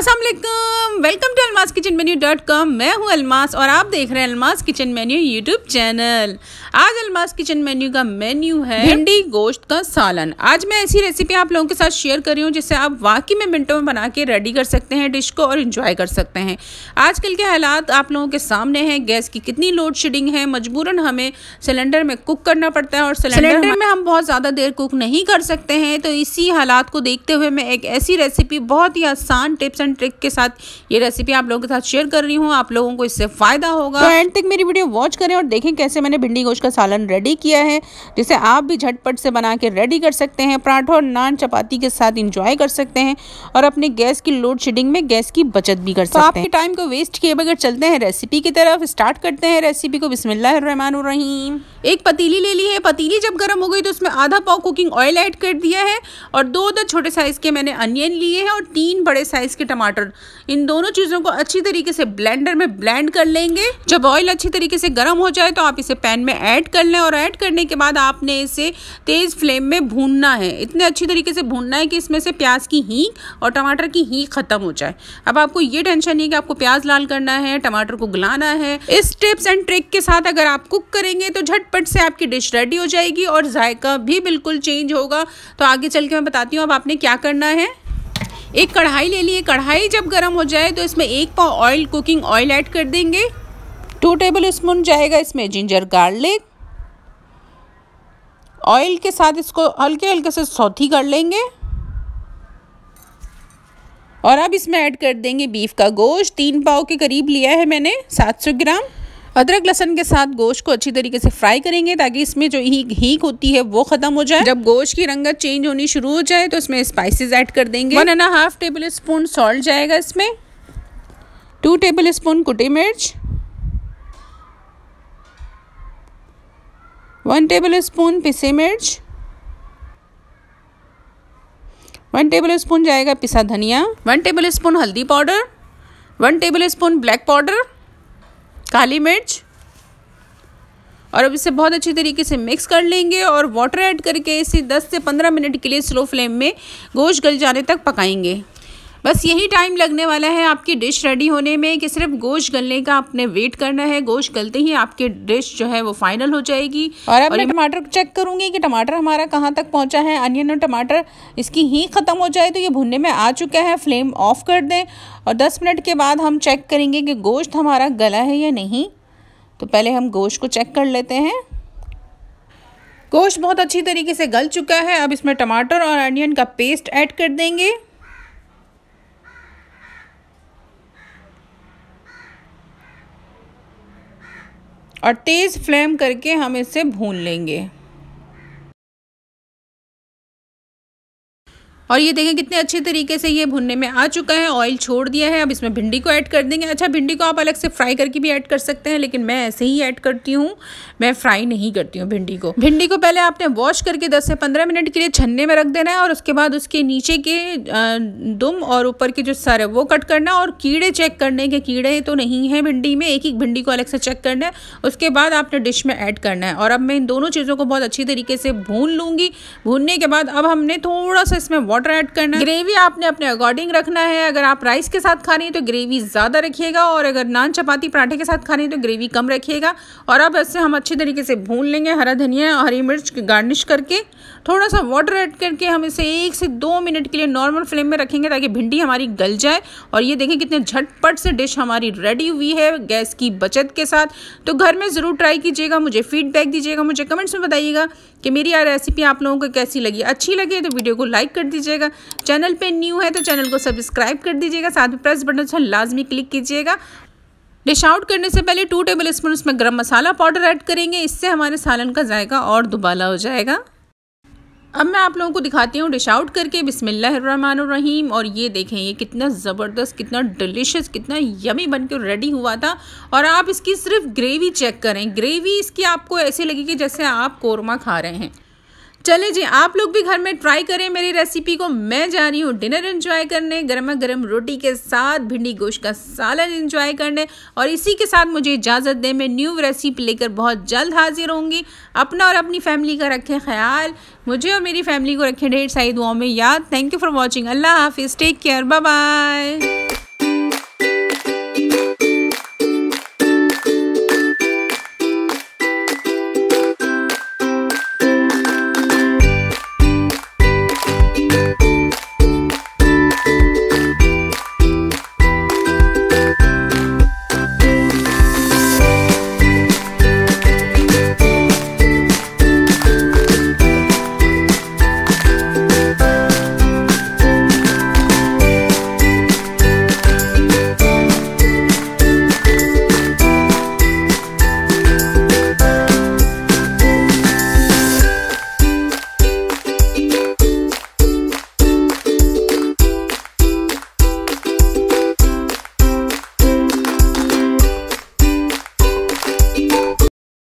Aslam welcome to Almas kitchen menu dot com मैं हूँ अलमास और आप देख रहे हैं Almas kitchen menu YouTube channel आज अलमास किचन मेन्यू का मेन्यू है भिंडी गोश्त का सालन आज मैं ऐसी रेसिपी आप लोगों के साथ शेयर कर रही हूँ जिससे आप वाकई में मिनटों में बना के रेडी कर सकते हैं डिश को और इन्जॉय कर सकते हैं आजकल के हालात आप लोगों के सामने हैं गैस की कितनी लोड शेडिंग है मजबूरन हमें सिलेंडर में कुक करना पड़ता है और सिलेंडर में हम बहुत ज़्यादा देर कुक नहीं कर सकते हैं तो इसी हालात को देखते हुए मैं एक ऐसी रेसिपी बहुत ही आसान टिप्स एंड एंड ट्रिक के साथ ये रेसिपी आप लोगों के साथ शेयर कर रही हूँ आप लोगों को इससे फ़ायदा होगा तो एंड तक मेरी वीडियो वॉच करें और देखें कैसे मैंने भिंडी गोश्त का सालन रेडी किया है जिसे आप भी झटपट से बना के रेडी कर सकते हैं पराठों और नान चपाती के साथ इंजॉय कर सकते हैं और अपने गैस की लोड शेडिंग में गैस की बचत भी कर तो सकते हैं आपके टाइम को वेस्ट किए बगैर चलते हैं रेसिपी की तरफ स्टार्ट करते हैं रेसिपी को बिस्मिल्लाहमान रहीम एक पतीली ले ली है पतीली जब गर्म हो गई तो उसमें आधा पाव कुकिंग ऑयल ऐड कर दिया है और दो दो छोटे साइज़ के मैंने अनियन लिए हैं और तीन बड़े साइज़ के टमा टमाटर इन दोनों चीज़ों को अच्छी तरीके से ब्लेंडर में ब्लेंड कर लेंगे जब ऑयल अच्छी तरीके से गर्म हो जाए तो आप इसे पैन में ऐड कर लें और ऐड करने के बाद आपने इसे तेज़ फ्लेम में भूनना है इतने अच्छी तरीके से भूनना है कि इसमें से प्याज की ही और टमाटर की ही ख़त्म हो जाए अब आपको ये टेंशन नहीं कि आपको प्याज लाल करना है टमाटर को गलाना है इस टिप्स एंड ट्रिक के साथ अगर आप कुक करेंगे तो झटपट से आपकी डिश रेडी हो जाएगी और जायका भी बिल्कुल चेंज होगा तो आगे चल के मैं बताती हूँ अब आपने क्या करना है एक कढ़ाई ले लिए कढ़ाई जब गर्म हो जाए तो इसमें एक पाव ऑयल कुकिंग ऑयल ऐड कर देंगे टू टेबल स्पून जाएगा इसमें जिंजर गार्लिक ऑयल के साथ इसको हल्के हल्के से सौथी कर लेंगे और अब इसमें ऐड कर देंगे बीफ का गोश्त तीन पाव के करीब लिया है मैंने 700 ग्राम अदरक लहसन के साथ गोश्त को अच्छी तरीके से फ्राई करेंगे ताकि इसमें जो हीक होती है वो खत्म हो जाए जब गोश्त की रंगत चेंज होनी शुरू हो जाए तो इसमें स्पाइसेस ऐड कर देंगे one and half tablespoon salt जाएगा इसमें टू टेबल स्पून कुटी मिर्च वन टेबल स्पून पिसे मिर्च वन टेबल स्पून जाएगा पिसा धनिया वन टेबल स्पून हल्दी powder one tablespoon black powder काली मिर्च और अब इसे बहुत अच्छी तरीके से मिक्स कर लेंगे और वाटर ऐड करके इसे 10 से 15 मिनट के लिए स्लो फ्लेम में गोश्त गल जाने तक पकाएंगे बस यही टाइम लगने वाला है आपकी डिश रेडी होने में कि सिर्फ गोश्त गलने का आपने वेट करना है गोश्त गलते ही आपकी डिश जो है वो फाइनल हो जाएगी और अब मैं टमाटर चेक करूँगी कि टमाटर हमारा कहाँ तक पहुँचा है अनियन और टमाटर इसकी ही ख़त्म हो जाए तो ये भुनने में आ चुका है फ्लेम ऑफ कर दें और दस मिनट के बाद हम चेक करेंगे कि गोश्त हमारा गला है या नहीं तो पहले हम गोश्त को चेक कर लेते हैं गोश्त बहुत अच्छी तरीके से गल चुका है अब इसमें टमाटर और अनियन का पेस्ट ऐड कर देंगे और तेज़ फ्लेम करके हम इसे भून लेंगे और ये देखें कितने अच्छे तरीके से ये भुनने में आ चुका है ऑयल छोड़ दिया है अब इसमें भिंडी को ऐड कर देंगे अच्छा भिंडी को आप अलग से फ्राई करके भी ऐड कर सकते हैं लेकिन मैं ऐसे ही ऐड करती हूँ मैं फ्राई नहीं करती हूँ भिंडी को भिंडी को पहले आपने वॉश करके दस से पंद्रह मिनट के लिए छन्ने में रख देना है और उसके बाद उसके नीचे के दुम और ऊपर के जो सर है वो कट करना और कीड़े चेक करने के कीड़े तो नहीं है भिंडी में एक एक भिंडी को अलग से चेक करना है उसके बाद आपने डिश में ऐड करना है और अब मैं इन दोनों चीज़ों को बहुत अच्छी तरीके से भून लूँगी भूनने के बाद अब हमने थोड़ा सा इसमें वाटर वाटर ऐड करना है ग्रेवी आपने अपने अकॉर्डिंग रखना है अगर आप राइस के साथ खा रही हैं तो ग्रेवी ज़्यादा रखिएगा और अगर नान चपाती पराठे के साथ खा रही हैं तो ग्रेवी कम रखिएगा और अब इससे हम अच्छे तरीके से भून लेंगे हरा धनिया और हरी मिर्च गार्निश करके थोड़ा सा वाटर ऐड करके हम इसे एक से दो मिनट के लिए नॉर्मल फ्लेम में रखेंगे ताकि भिंडी हमारी गल जाए और ये देखें कितने झटपट से डिश हमारी रेडी हुई है गैस की बचत के साथ तो घर में ज़रूर ट्राई कीजिएगा मुझे फीडबैक दीजिएगा मुझे कमेंट्स में बताइएगा कि मेरी यार रेसिपी आप लोगों को कैसी लगी अच्छी लगी तो वीडियो को लाइक कर दीजिए दीजिएगा चैनल पे न्यू है तो चैनल को सब्सक्राइब कर दीजिएगा साथ में प्रेस बटन अच्छा लाजमी क्लिक कीजिएगा डिश आउट करने से पहले टू टेबल स्पून उसमें गर्म मसाला पाउडर ऐड करेंगे इससे हमारे सालन का जायका और दुबाला हो जाएगा अब मैं आप लोगों को दिखाती हूँ डिश आउट करके बिसमीम और ये देखें ये कितना ज़बरदस्त कितना डिलीशियस कितना यमी बन के रेडी हुआ था और आप इसकी सिर्फ ग्रेवी चेक करें ग्रेवी इसकी आपको ऐसे लगेगी जैसे आप कोरमा खा रहे हैं चले जी आप लोग भी घर में ट्राई करें मेरी रेसिपी को मैं जा रही हूँ डिनर एंजॉय करने गर्मा गर्म रोटी के साथ भिंडी गोश्त का सालन एंजॉय करने और इसी के साथ मुझे इजाज़त दें मैं न्यू रेसिपी लेकर बहुत जल्द हाजिर होंगी अपना और अपनी फैमिली का रखें ख्याल मुझे और मेरी फैमिली को रखें ढेर सारी दुआओं में याद थैंक यू फॉर वॉचिंग अल्लाह हाफिज़ टेक केयर बाय